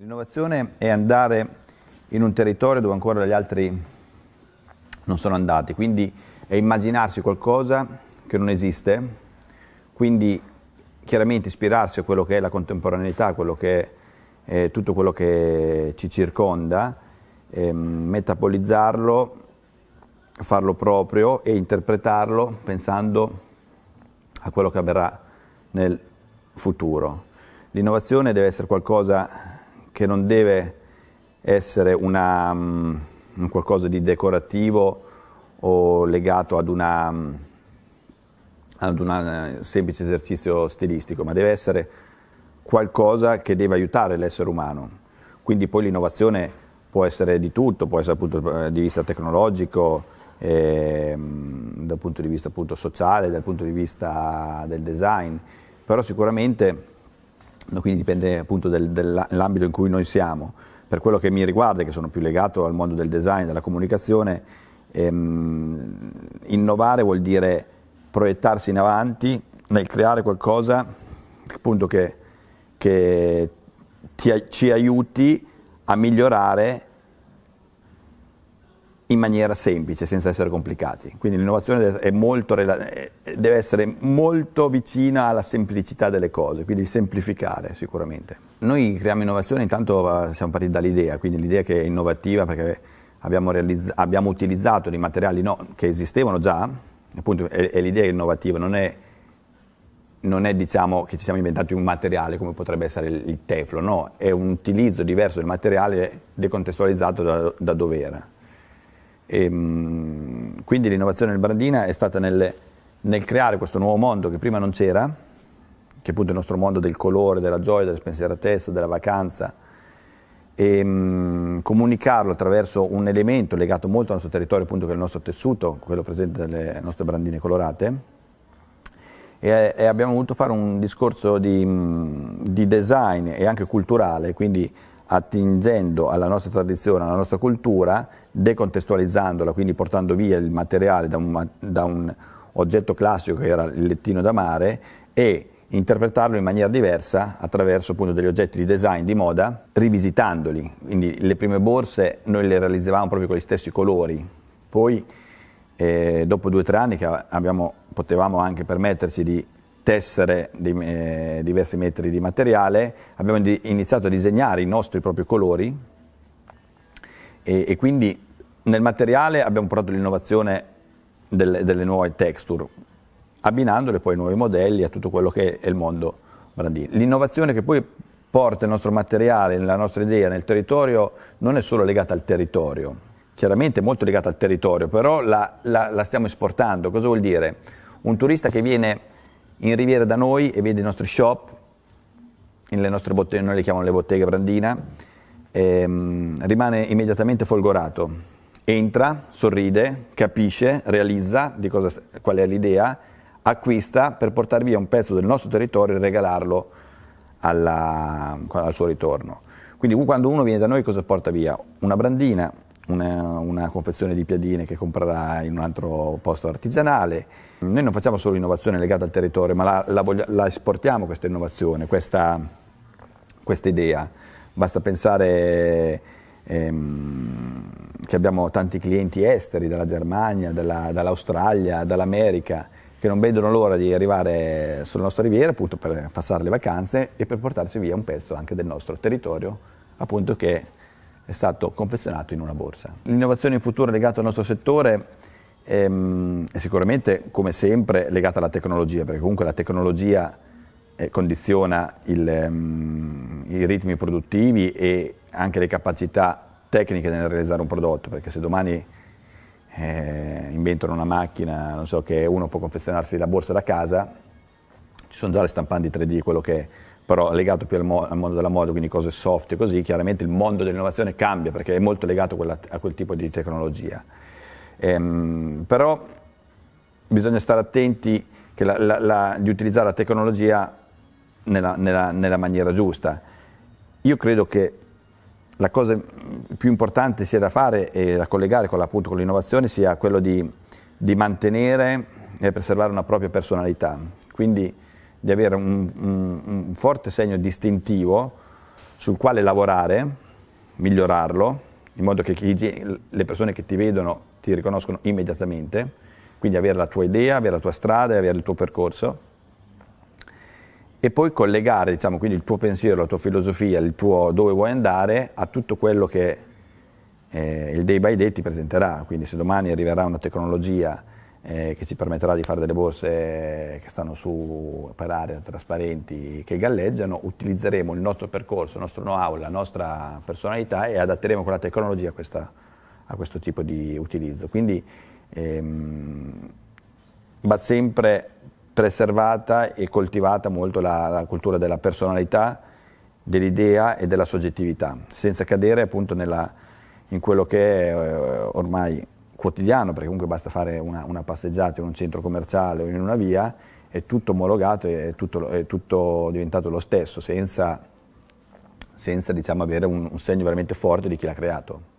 L'innovazione è andare in un territorio dove ancora gli altri non sono andati, quindi è immaginarsi qualcosa che non esiste, quindi chiaramente ispirarsi a quello che è la contemporaneità, quello che è eh, tutto quello che ci circonda, eh, metabolizzarlo, farlo proprio e interpretarlo pensando a quello che avverrà nel futuro. L'innovazione deve essere qualcosa che non deve essere una, um, qualcosa di decorativo o legato ad, una, um, mm, un eh, semplice esercizio stilistico, ma deve essere qualcosa che deve aiutare l'essere umano. Quindi poi l'innovazione può essere di tutto, può essere dal punto eh, di vista tecnologico, eh, dal punto di vista appunto, sociale, dal punto di vista del design, però sicuramente quindi dipende appunto del, dell'ambito in cui noi siamo. Per quello che mi riguarda, che sono più legato al mondo del design, della comunicazione, ehm, innovare vuol dire proiettarsi in avanti nel creare qualcosa appunto che, che ti, ci aiuti a migliorare in maniera semplice, senza essere complicati. Quindi l'innovazione molto, eh, deve essere molto vicina alla semplicità delle cose, quindi semplificare sicuramente. Noi creiamo innovazione, intanto siamo partiti dall'idea, quindi l'idea che è innovativa perché abbiamo, realizz- abbiamo utilizzato dei materiali no, che esistevano già, appunto è, è l'idea innovativa, non è, non è diciamo, che ci siamo inventati un materiale come potrebbe essere il, il teflon, no, è un utilizzo diverso del materiale decontestualizzato da, da era. E, ehm, quindi l'innovazione del Brandina è stata nel, nel creare questo nuovo mondo che prima non c'era, che è appunto il nostro mondo del colore, della gioia, della spensieratezza, della vacanza, e ehm, mh, comunicarlo attraverso un elemento legato molto al nostro territorio, appunto che è il nostro tessuto, quello presente nelle nostre brandine colorate, e, e abbiamo voluto fare un discorso di, mh, di design e anche culturale, quindi attingendo alla nostra tradizione, alla nostra cultura, decontestualizzandola, quindi portando via il materiale da un, da un oggetto classico che era il lettino da mare e interpretarlo in maniera diversa attraverso appunto degli oggetti di design, di moda, rivisitandoli. Quindi le prime borse noi le realizzavamo proprio con gli stessi colori, poi eh, dopo due o tre anni che abbiamo, potevamo anche permetterci di tessere di, eh, diversi metri di materiale, abbiamo di, iniziato a disegnare i nostri propri colori e, e quindi nel materiale abbiamo portato l'innovazione del, delle nuove texture, abbinandole poi ai nuovi modelli, a tutto quello che è il mondo brandino. L'innovazione che poi porta il nostro materiale, la nostra idea nel territorio non è solo legata al territorio, chiaramente è molto legata al territorio, però la, la, la stiamo esportando. Cosa vuol dire? Un turista che viene in Riviera da noi e vede i nostri shop, le nostre botteghe, noi le chiamiamo le botteghe Brandina, ehm, rimane immediatamente folgorato. Entra, sorride, capisce, realizza cosa, qual è l'idea, acquista per portare via un pezzo del nostro territorio e regalarlo alla, al suo ritorno. Quindi quando uno viene da noi cosa porta via? Una brandina, una, una, confezione di piadine che comprerà in un altro posto artigianale. Noi non facciamo solo innovazione legata al territorio, ma la, la, voglia, la esportiamo questa innovazione, questa, questa idea. Basta pensare ehm, che abbiamo tanti clienti esteri, dalla Germania, dalla, dall'Australia, dall'America, che non vedono l'ora di arrivare sulla nostra riviera appunto per passare le vacanze e per portarsi via un pezzo anche del nostro territorio, appunto che è stato confezionato in una borsa. L'innovazione in futuro legata al nostro settore ehm, è sicuramente, come sempre, legata alla tecnologia, perché comunque la tecnologia eh, condiziona il, ehm, i ritmi produttivi e anche le capacità tecniche nel realizzare un prodotto, perché se domani eh, inventano una macchina, non so, che uno può confezionarsi la borsa da casa, ci sono già le stampanti 3D, quello che però legato più al, mo- al, mondo della moda, quindi cose soft e così, chiaramente il mondo dell'innovazione cambia perché è molto legato a, quella, a quel tipo di tecnologia. Ehm, però bisogna stare attenti la, la, la, di utilizzare la tecnologia nella, nella, nella maniera giusta. Io credo che la cosa più importante sia da fare e da collegare con, appunto, con l'innovazione sia quello di, di, mantenere e preservare una propria personalità. Quindi di avere un, un, un forte segno distintivo sul quale lavorare, migliorarlo, in modo che chi, le persone che ti vedono ti riconoscono immediatamente, quindi avere la tua idea, avere la tua strada avere il tuo percorso e poi collegare diciamo, quindi il tuo pensiero, la tua filosofia, il tuo dove vuoi andare a tutto quello che eh, il day by day ti presenterà. Quindi se domani arriverà una tecnologia eh, che ci permetterà di fare delle borse che stanno su per aria, trasparenti che galleggiano, utilizzeremo il nostro percorso, il nostro know-how, la nostra personalità e adatteremo con la tecnologia a, questa, a questo tipo di utilizzo. Quindi ehm, va sempre preservata e coltivata molto la, la cultura della personalità, dell'idea e della soggettività, senza cadere appunto nella, in quello che è eh, ormai quotidiano, perché comunque basta fare una, una passeggiata in un centro commerciale o in una via, è tutto omologato, è tutto, è tutto diventato lo stesso, senza, senza diciamo, avere un, un segno veramente forte di chi l'ha creato.